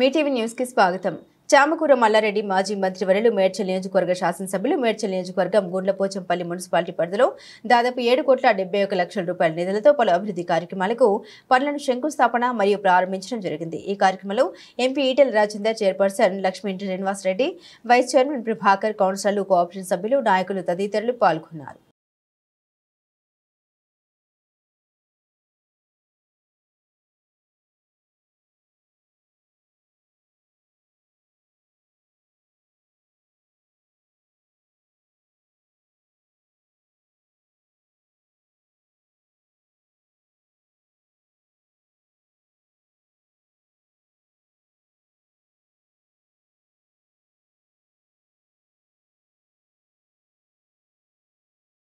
మీటీవీ న్యూస్కి స్వాగతం చామకూర మల్లారెడ్డి మాజీ మంత్రి వరలు మేడ్చల్ నియోజకవర్గ శాసనసభ్యులు మేడ్చల్ నియోజకవర్గం గుండ్లపోచంపల్లి మున్సిపాలిటీ పరిధిలో దాదాపు ఏడు కోట్ల డెబ్బై ఒక లక్షల రూపాయల నిధులతో పలు అభివృద్ధి కార్యక్రమాలకు పనులను శంకుస్థాపన మరియు ప్రారంభించడం జరిగింది ఈ కార్యక్రమంలో MP Etela Rajender chairperson Lakshmi Srinivasa Reddy vice chairman Prabhakar కౌన్సిలర్లు కోఆపరేషన్ సభ్యులు నాయకులు తదితరులు పాల్గొన్నారు